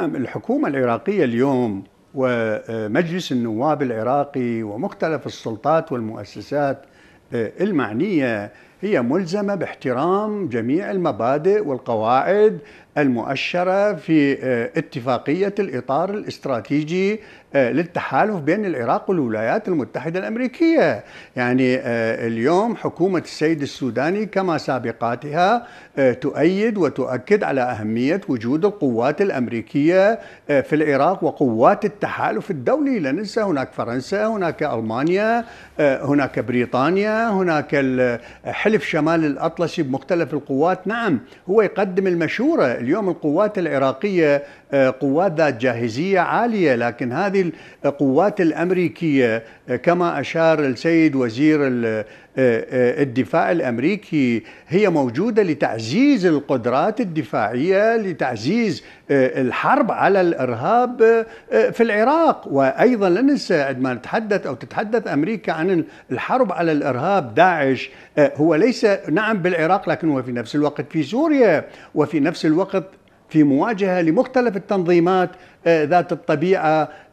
نعم الحكومة العراقية اليوم ومجلس النواب العراقي ومختلف السلطات والمؤسسات المعنية هي ملزمة باحترام جميع المبادئ والقواعد المؤشرة في آه، اتفاقية الإطار الاستراتيجي آه، للتحالف بين العراق والولايات المتحدة الأمريكية يعني آه، اليوم حكومة السيد السوداني كما سابقاتها تؤيد وتؤكد على أهمية وجود القوات الأمريكية في العراق وقوات التحالف الدولي لا ننسى هناك فرنسا هناك ألمانيا هناك بريطانيا هناك حلف شمال الأطلسي بمختلف القوات نعم هو يقدم المشورة اليوم القوات العراقية آه، قوات ذات جاهزية عالية لكن هذه القوات آه، الأمريكية آه، كما أشار السيد وزير الدفاع الأمريكي هي موجودة لتعزيز القدرات الدفاعية لتعزيز الحرب على الإرهاب في العراق وأيضا لا ننسى عندما نتحدث أو تتحدث أمريكا عن الحرب على الإرهاب داعش هو ليس نعم بالعراق لكن هو في نفس الوقت في سوريا وفي نفس الوقت في مواجهه لمختلف التنظيمات آه، ذات الطبيعه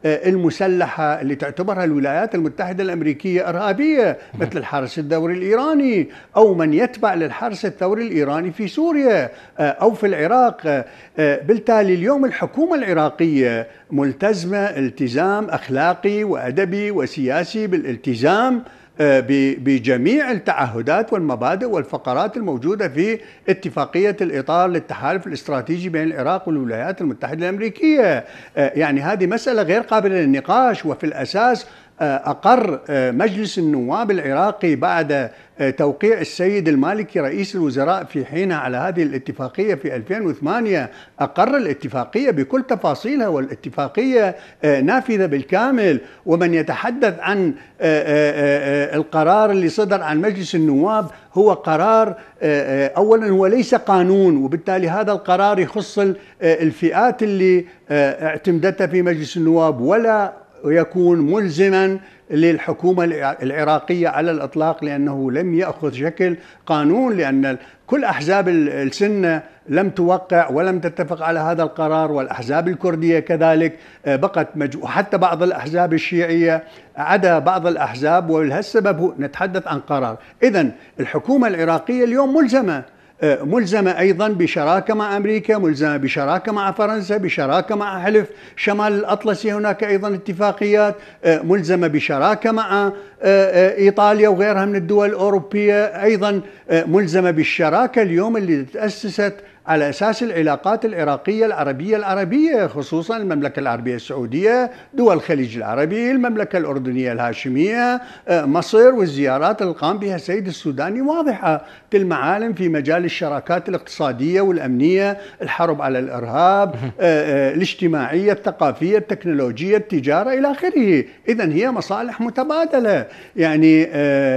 آه، المسلحه اللي تعتبرها الولايات المتحده الامريكيه ارهابيه مثل الحرس الثوري الايراني او من يتبع للحرس الثوري الايراني في سوريا آه، او في العراق بالتالي اليوم الحكومه العراقيه ملتزمه التزام اخلاقي وادبي وسياسي بالالتزام آه، بجميع التعهدات والمبادئ والفقرات الموجوده في اتفاقيه الاطار للتحالف الاستراتيجي بين العراق والولايات المتحده الامريكيه، آه، يعني هذه مساله غير قابله للنقاش وفي الاساس آه، أقر آه، مجلس النواب العراقي بعد آه، توقيع السيد المالكي رئيس الوزراء في حينها على هذه الاتفاقية في 2008 أقر الاتفاقية بكل تفاصيلها والاتفاقية نافذة بالكامل ومن يتحدث عن القرار اللي صدر عن مجلس النواب هو قرار أولا هو ليس قانون وبالتالي هذا القرار يخص الفئات اللي اعتمدتها في مجلس النواب ولا يكون ملزما للحكومة العراقية على الإطلاق لأنه لم يأخذ شكل قانون لأن كل أحزاب السنة لم توقع ولم تتفق على هذا القرار والأحزاب الكردية كذلك آه، بقت مجو... حتى بعض الأحزاب الشيعية عدا بعض الأحزاب ولهالسبب نتحدث عن قرار إذا الحكومة العراقية اليوم ملزمة آه، ملزمة أيضا بشراكة مع أمريكا ملزمة بشراكة مع فرنسا بشراكة مع حلف شمال الأطلسي هناك أيضا اتفاقيات آه، ملزمة بشراكة مع آه، إيطاليا وغيرها من الدول الأوروبية أيضا ملزمة بالشراكة اليوم اللي تأسست على أساس العلاقات العراقية العربية العربية خصوصا المملكة العربية السعودية دول الخليج العربي المملكة الأردنية الهاشمية آه، مصر والزيارات اللي قام بها السيد السوداني واضحة في المعالم في مجال الشراكات الاقتصادية والأمنية الحرب على الإرهاب آه، آه، الاجتماعية الثقافية التكنولوجية التجارة إلى آخره إذا هي مصالح متبادلة يعني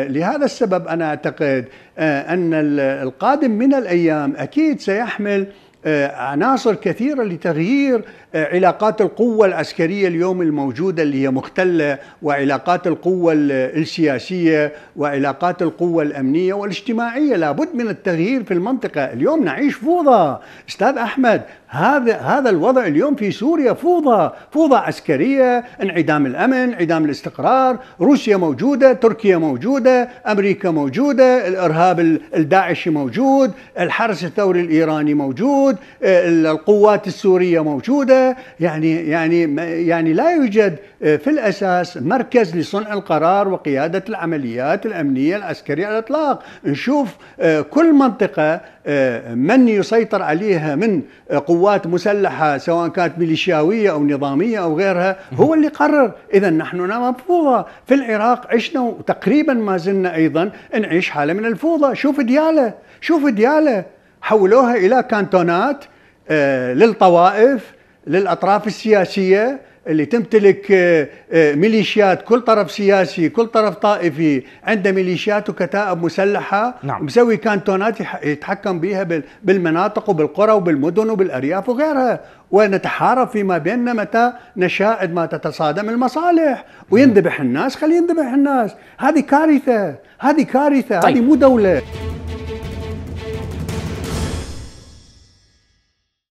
لهذا السبب أنا أعتقد آه، أن القادم من الأيام أكيد سيحمل آه، عناصر كثيرة لتغيير آه، علاقات القوة العسكرية اليوم الموجودة اللي هي مختلة وعلاقات القوة السياسية وعلاقات القوة الأمنية والاجتماعية لابد من التغيير في المنطقة اليوم نعيش فوضى أستاذ أحمد هذا هذا الوضع اليوم في سوريا فوضى فوضى عسكرية انعدام الأمن انعدام الاستقرار روسيا موجودة تركيا موجودة أمريكا موجودة الإرهاب الداعشي موجود الحرس الثوري الإيراني موجود موجود آه، القوات السورية موجودة يعني يعني يعني لا يوجد آه، في الأساس مركز لصنع القرار وقيادة العمليات الأمنية العسكرية على الإطلاق نشوف آه، كل منطقة من يسيطر عليها من قوات مسلحة سواء كانت ميليشياوية أو نظامية أو غيرها هو اللي قرر إذا نحن نرى فوضى في العراق عشنا وتقريبا ما زلنا أيضا نعيش حالة من الفوضى شوف ديالة شوف ديالة حولوها الى كانتونات آه، للطوائف للاطراف السياسيه اللي تمتلك آه، آه، ميليشيات كل طرف سياسي كل طرف طائفي عنده ميليشيات وكتائب مسلحة نعم. مسوي كانتونات يتحكم بها بالمناطق وبالقرى وبالمدن وبالأرياف وغيرها ونتحارب فيما بيننا متى نشاء ما تتصادم المصالح وينذبح الناس خلي ينذبح الناس هذه كارثة هذه كارثة طيب. هذه مو دولة